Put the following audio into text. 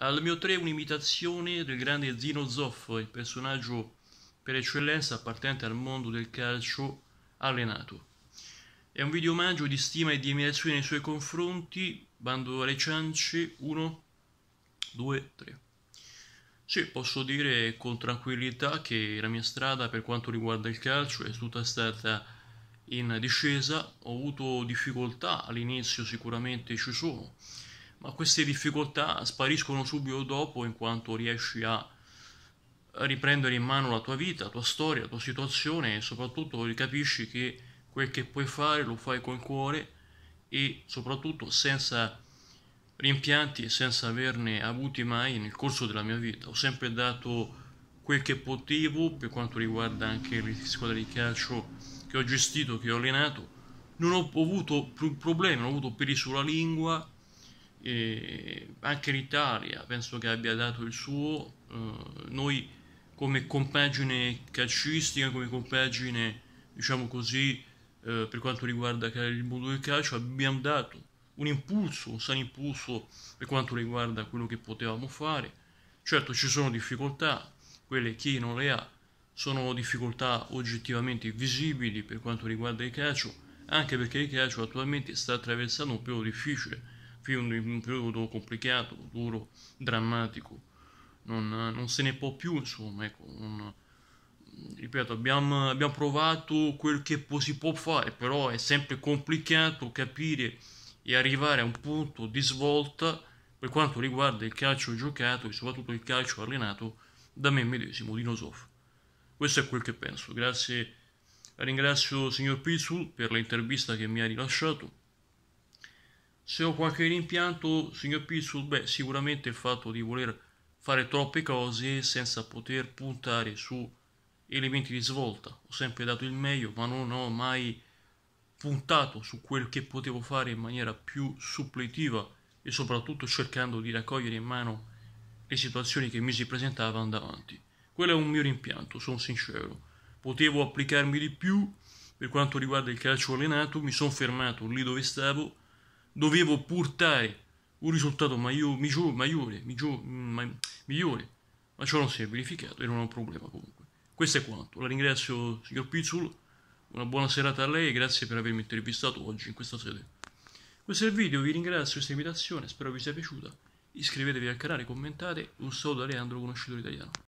Al mio 3 un'imitazione del grande Zino Zoffo, il personaggio per eccellenza appartenente al mondo del calcio allenato. È un video omaggio di stima e di ammirazione nei suoi confronti, bando alle ciance 1, 2, 3. Sì, posso dire con tranquillità che la mia strada per quanto riguarda il calcio è tutta stata in discesa, ho avuto difficoltà all'inizio sicuramente ci sono, ma queste difficoltà spariscono subito dopo in quanto riesci a riprendere in mano la tua vita, la tua storia, la tua situazione e soprattutto capisci che quel che puoi fare lo fai col cuore e soprattutto senza rimpianti e senza averne avuti mai nel corso della mia vita. Ho sempre dato quel che potevo per quanto riguarda anche le squadre di calcio che ho gestito, che ho allenato. Non ho avuto problemi, non ho avuto peli sulla lingua, e anche l'Italia penso che abbia dato il suo, eh, noi come compagine calcistica, come compagine diciamo così eh, per quanto riguarda il mondo del calcio abbiamo dato un impulso, un sano impulso per quanto riguarda quello che potevamo fare. Certo ci sono difficoltà, quelle chi non le ha sono difficoltà oggettivamente visibili per quanto riguarda il calcio, anche perché il calcio attualmente sta attraversando un periodo difficile più un, un periodo complicato, duro, drammatico, non, non, se ne può più, insomma, ecco, un, ripeto, abbiamo, abbiamo, provato quel che si può fare, però è sempre complicato capire e arrivare a un punto di svolta per quanto riguarda il calcio giocato e soprattutto il calcio allenato da me medesimo, Dino Zoff. Questo è quel che penso, grazie, ringrazio il signor Pizzul per l'intervista che mi ha rilasciato se ho qualche rimpianto, signor Pizzul, beh, sicuramente il fatto di voler fare troppe cose senza poter puntare su elementi di svolta. Ho sempre dato il meglio, ma non ho mai puntato su quel che potevo fare in maniera più suppletiva e soprattutto cercando di raccogliere in mano le situazioni che mi si presentavano davanti. Quello è un mio rimpianto, sono sincero. Potevo applicarmi di più per quanto riguarda il calcio allenato, mi sono fermato lì dove stavo dovevo portare un risultato maggiore, mm, migliore, ma ciò non si è verificato e non è un problema comunque. Questo è quanto, la ringrazio signor Pizzul, una buona serata a lei e grazie per avermi intervistato oggi in questa sede. Questo è il video, vi ringrazio per questa invitazione, spero vi sia piaciuta, iscrivetevi al canale, commentate, un saluto da Leandro Conoscitore Italiano.